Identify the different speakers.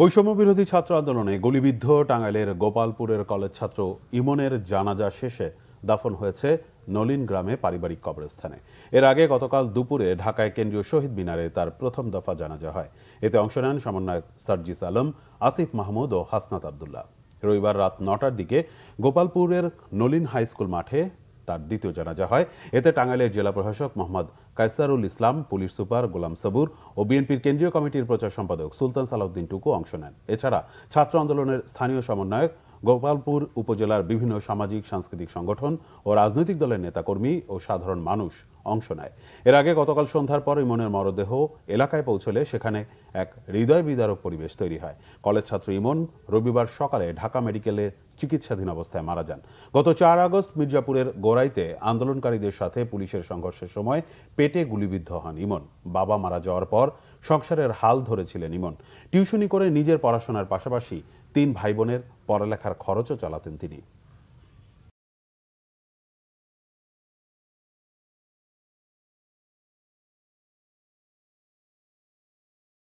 Speaker 1: বৈষম্য বিরোধী ছাত্র আন্দোলনে গুলিবিদ্ধ টাঙ্গাইলের গোপালপুরের কলেজ ছাত্র ইমনের জানাজা শেষে দাফন হয়েছে নলিন গ্রামে পারিবারিক কবরস্থানে এর আগে গতকাল দুপুরে ঢাকায় কেন্দ্রীয় শহীদ মিনারে তার প্রথম দফা জানাজা হয় এতে অংশ নেন সমন্বয়ক সার্জিস আলম আসিফ মাহমুদ ও হাসনাত আবদুল্লাহ রবিবার রাত নটার দিকে গোপালপুরের নলিন হাই স্কুল মাঠে তার দ্বিতীয় জানাজা হয় এতে টাঙ্গাইলের জেলা প্রশাসক মোহাম্মদ কায়সারুল ইসলাম পুলিশ সুপার গোলাম সাবুর ও বিএনপির কেন্দ্রীয় কমিটির প্রচার সম্পাদক সুলতান সালাউদ্দিন টুকু অংশ নেন এছাড়া ছাত্র আন্দোলনের স্থানীয় সমন্বয়ক গোপালপুর উপজেলার বিভিন্ন সামাজিক সাংস্কৃতিক সংগঠন ও রাজনৈতিক দলের নেতাকর্মী ও সাধারণ মানুষ অংশ নেয় এর আগে গতকাল সন্ধ্যার পর ইমনের মরদেহ এলাকায় পৌঁছলে সেখানে এক হৃদয় বিদারক পরিবেশ তৈরি হয় কলেজ ছাত্র ইমন রবিবার সকালে ঢাকা মেডিকেলে চিকিৎসাধীন অবস্থায় মারা যান গত চার আগস্ট মির্জাপুরের গোড়াইতে আন্দোলনকারীদের সাথে পুলিশের সংঘর্ষের সময় পেটে গুলিবিদ্ধ হন ইমন বাবা মারা যাওয়ার পর সংসারের হাল ধরেছিলেন ইমন টিউশনি করে নিজের পড়াশোনার পাশাপাশি তিন ভাই বোনের পড়ালেখার খরচও চালাতেন তিনি